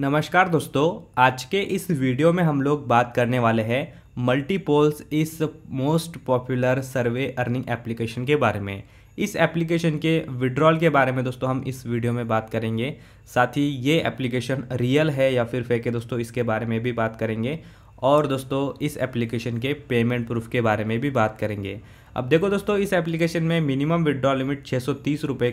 नमस्कार दोस्तों आज के इस वीडियो में हम लोग बात करने वाले हैं मल्टीपोल्स इस most popular survey earning application के बारे में इस एप्लीकेशन के विड्रॉल के बारे में दोस्तों हम इस वीडियो में बात करेंगे साथ ही ये एप्लीकेशन रियल है या फिर फेक है दोस्तों इसके बारे में भी बात करेंगे और दोस्तों इस एप्लीकेशन के पेमेंट प्रूफ के बारे में भी बात करेंगे अब देखो दोस्तों इस एप्लीकेशन में मिनिमम विड्रॉ लिमिट छः सौ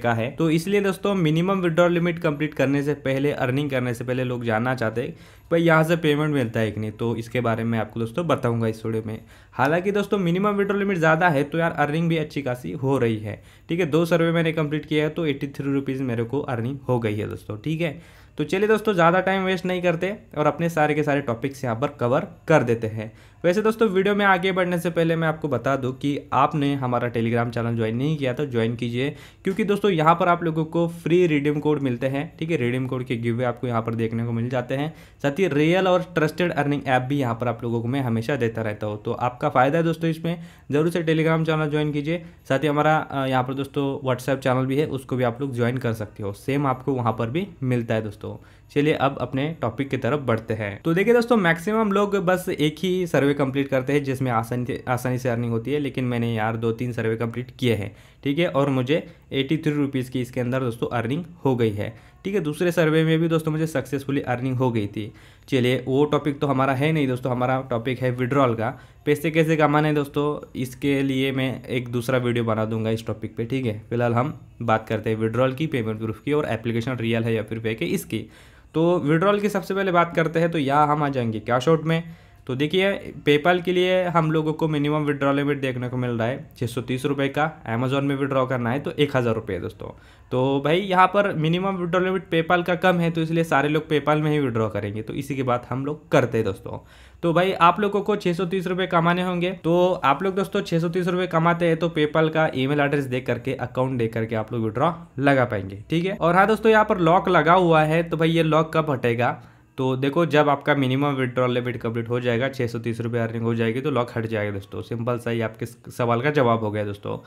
का है तो इसलिए दोस्तों मिनिमम विड्रॉ लिमिट कंप्लीट करने से पहले अर्निंग करने से पहले लोग जानना चाहते हैं भाई यहाँ से पेमेंट मिलता है कि नहीं तो इसके बारे में आपको दोस्तों बताऊंगा इस वीडियो में हालांकि दोस्तों मिनिमम विड्रॉ लिमिट ज़्यादा है तो यार अर्निंग भी अच्छी खासी हो रही है ठीक है दो सर्वे मैंने कंप्लीट किया है तो एट्टी थ्री रुपीज़ मेरे को अर्निंग हो गई है दोस्तों ठीक है तो चलिए दोस्तों ज़्यादा टाइम वेस्ट नहीं करते और अपने सारे के सारे टॉपिक्स यहाँ पर कवर कर देते हैं वैसे दोस्तों वीडियो में आगे बढ़ने से पहले मैं आपको बता दूं कि आपने हमारा टेलीग्राम चैनल ज्वाइन नहीं किया तो ज्वाइन कीजिए क्योंकि दोस्तों यहाँ पर आप लोगों को फ्री रिडीम कोड मिलते हैं ठीक है रिडीम कोड के गिवे आपको यहाँ पर देखने को मिल जाते हैं साथ ही रियल और ट्रस्टेड अर्निंग ऐप भी यहाँ पर आप लोगों को मैं हमेशा देता रहता हूँ तो आपका फ़ायदा है दोस्तों इसमें ज़रूर से टेलीग्राम चैनल ज्वाइन कीजिए साथ ही हमारा यहाँ पर दोस्तों व्हाट्सएप चैनल भी है उसको भी आप लोग ज्वाइन कर सकते हो सेम आपको वहाँ पर भी मिलता है दोस्तों दोस्तों चलिए अब अपने टॉपिक की तरफ बढ़ते हैं तो देखिए दोस्तों मैक्सिमम लोग बस एक ही सर्वे कंप्लीट करते हैं जिसमें आसानी आसानी से अर्निंग होती है लेकिन मैंने यार दो तीन सर्वे कंप्लीट किए हैं ठीक है और मुझे एटी थ्री रुपीज़ की इसके अंदर दोस्तों अर्निंग हो गई है ठीक है दूसरे सर्वे में भी दोस्तों मुझे सक्सेसफुली अर्निंग हो गई थी चलिए वो टॉपिक तो हमारा है नहीं दोस्तों हमारा टॉपिक है विड्रॉल का पैसे कैसे कमाने हैं दोस्तों इसके लिए मैं एक दूसरा वीडियो बना दूंगा इस टॉपिक पे ठीक है फिलहाल हम बात करते हैं विड्रॉल की पेमेंट प्रूफ की और एप्लीकेशन रियल है या फिर फेक है इसकी तो विड्रॉल की सबसे पहले बात करते हैं तो यहाँ हम आ जाएंगे कैश आउट में तो देखिए पेपाल के लिए हम लोगों को मिनिमम विड्रॉ लिमिट देखने को मिल रहा है छः सौ तीस का अमेजोन में विड्रॉ करना है तो एक हज़ार रुपये दोस्तों तो भाई यहाँ पर मिनिमम विड्रॉ लिमिट पेपाल का कम है तो इसलिए सारे लोग पेपाल में ही विड्रॉ करेंगे तो इसी की बात हम लोग करते हैं दोस्तों तो भाई आप लोगों को छः सौ तीस कमाने होंगे तो आप लोग दोस्तों छः सौ तीस रुपये कमाते हैं तो पेपाल का ईमेल एड्रेस देख करके अकाउंट देख करके आप लोग विड्रॉ लगा पाएंगे ठीक है और हाँ दोस्तों यहाँ पर लॉक लगा हुआ है तो भाई ये लॉक कब हटेगा तो देखो जब आपका मिनिमम विड्रॉल लिमिट कंप्लीट हो जाएगा छः सौ तीस रुपये अर्निंग हो जाएगी तो लॉक हट जाएगा दोस्तों सिंपल सा ही आपके सवाल का जवाब हो गया दोस्तों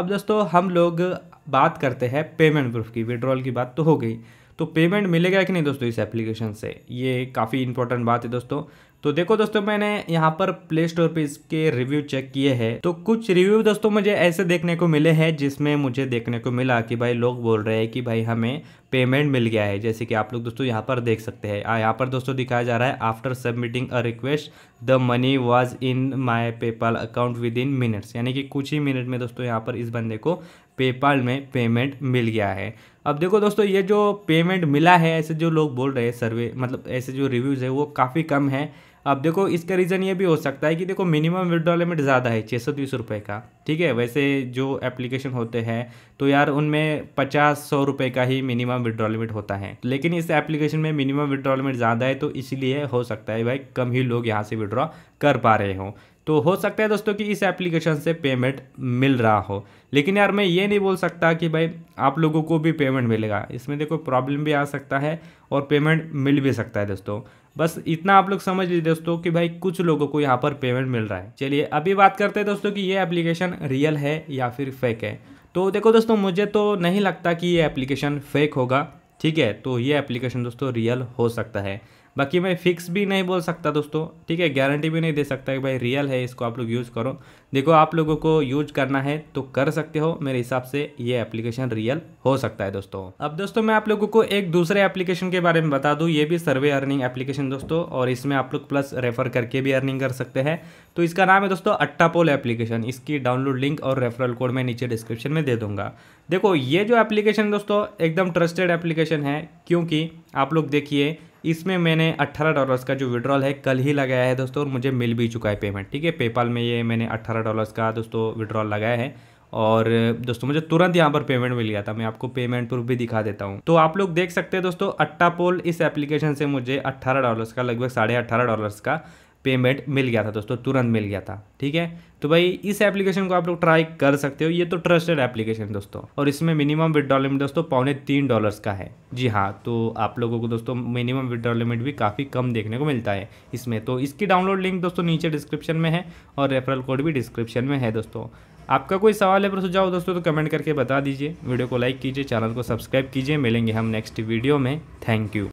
अब दोस्तों हम लोग बात करते हैं पेमेंट प्रूफ की विड्रॉल की बात तो हो गई तो पेमेंट मिलेगा कि नहीं दोस्तों इस एप्लीकेशन से ये काफ़ी इंपॉर्टेंट बात है दोस्तों तो देखो दोस्तों मैंने यहाँ पर प्ले स्टोर पे इसके रिव्यू चेक किए हैं तो कुछ रिव्यू दोस्तों मुझे ऐसे देखने को मिले हैं जिसमें मुझे देखने को मिला कि भाई लोग बोल रहे हैं कि भाई हमें पेमेंट मिल गया है जैसे कि आप लोग दोस्तों यहाँ पर देख सकते हैं यहाँ पर दोस्तों दिखाया जा रहा है after submitting a request the money was in my PayPal account within minutes यानी कि कुछ ही मिनट में दोस्तों यहाँ पर इस बंदे को पेपाल में पेमेंट मिल गया है अब देखो दोस्तों ये जो पेमेंट मिला है ऐसे जो लोग बोल रहे हैं सर्वे मतलब ऐसे जो रिव्यूज़ है वो काफ़ी कम है अब देखो इसका रीज़न ये भी हो सकता है कि देखो मिनिमम विड्रॉ लिमिट ज़्यादा है छः सौ तीस रुपये का ठीक है वैसे जो एप्लीकेशन होते हैं तो यार उनमें पचास सौ रुपये का ही मिनिमम विड्रॉ लिमिट होता है लेकिन इस एप्लीकेशन में मिनिमम विड्रॉ लिमिट ज़्यादा है तो इसलिए हो सकता है भाई कम ही लोग यहाँ से विड्रॉ कर पा रहे हों तो हो सकता है दोस्तों कि इस एप्लीकेशन से पेमेंट मिल रहा हो लेकिन यार मैं ये नहीं बोल सकता कि भाई आप लोगों को भी पेमेंट मिलेगा इसमें देखो प्रॉब्लम भी आ सकता है और पेमेंट मिल भी सकता है दोस्तों बस इतना आप लोग समझ लीजिए दोस्तों कि भाई कुछ लोगों को यहाँ पर पेमेंट मिल रहा है चलिए अभी बात करते हैं दोस्तों कि ये एप्लीकेशन रियल है या फिर फेक है तो देखो दोस्तों मुझे तो नहीं लगता कि ये एप्लीकेशन फेक होगा ठीक है तो ये एप्लीकेशन दोस्तों रियल हो सकता है बाकी मैं फिक्स भी नहीं बोल सकता दोस्तों ठीक है गारंटी भी नहीं दे सकता कि भाई रियल है इसको आप लोग यूज़ करो देखो आप लोगों को यूज करना है तो कर सकते हो मेरे हिसाब से ये एप्लीकेशन रियल हो सकता है दोस्तों अब दोस्तों मैं आप लोगों को एक दूसरे एप्लीकेशन के बारे में बता दूँ ये भी सर्वे अर्निंग एप्लीकेशन दोस्तों और इसमें आप लोग प्लस रेफर करके भी अर्निंग कर सकते हैं तो इसका नाम है दोस्तों अट्टापोल एप्लीकेशन इसकी डाउनलोड लिंक और रेफरल कोड मैं नीचे डिस्क्रिप्शन में दे दूंगा देखो ये जो एप्लीकेशन दोस्तों एकदम ट्रस्टेड एप्लीकेशन है क्योंकि आप लोग देखिए इसमें मैंने 18 डॉलर्स का जो विड्रॉल है कल ही लगाया है दोस्तों और मुझे मिल भी चुका है पेमेंट ठीक है पेपाल में ये मैंने 18 डॉलर्स का दोस्तों विड्रॉल लगाया है और दोस्तों मुझे तुरंत यहाँ पर पेमेंट मिल गया था मैं आपको पेमेंट प्रूफ भी दिखा देता हूँ तो आप लोग देख सकते हैं दोस्तों अट्टापोल इस एप्लीकेशन से मुझे अट्ठारह डॉलर्स का लगभग साढ़े अट्ठारह डॉलर्स का पेमेंट मिल गया था दोस्तों तुरंत मिल गया था ठीक है तो भाई इस एप्लीकेशन को आप लोग ट्राई कर सकते हो ये तो ट्रस्टेड एप्लीकेशन है दोस्तों और इसमें मिनिमम विदड्रॉ लिमिट दोस्तों पौने तीन डॉलर्स का है जी हाँ तो आप लोगों को दोस्तों मिनिमम विदड्रॉ लिमिट भी काफ़ी कम देखने को मिलता है इसमें तो इसकी डाउनलोड लिंक दोस्तों नीचे डिस्क्रिप्शन में है और रेफरल कोड भी डिस्क्रिप्शन में है दोस्तों आपका कोई सवाल है पर सुझाव दोस्तों तो कमेंट करके बता दीजिए वीडियो को लाइक कीजिए चैनल को सब्सक्राइब कीजिए मिलेंगे हम नेक्स्ट वीडियो में थैंक यू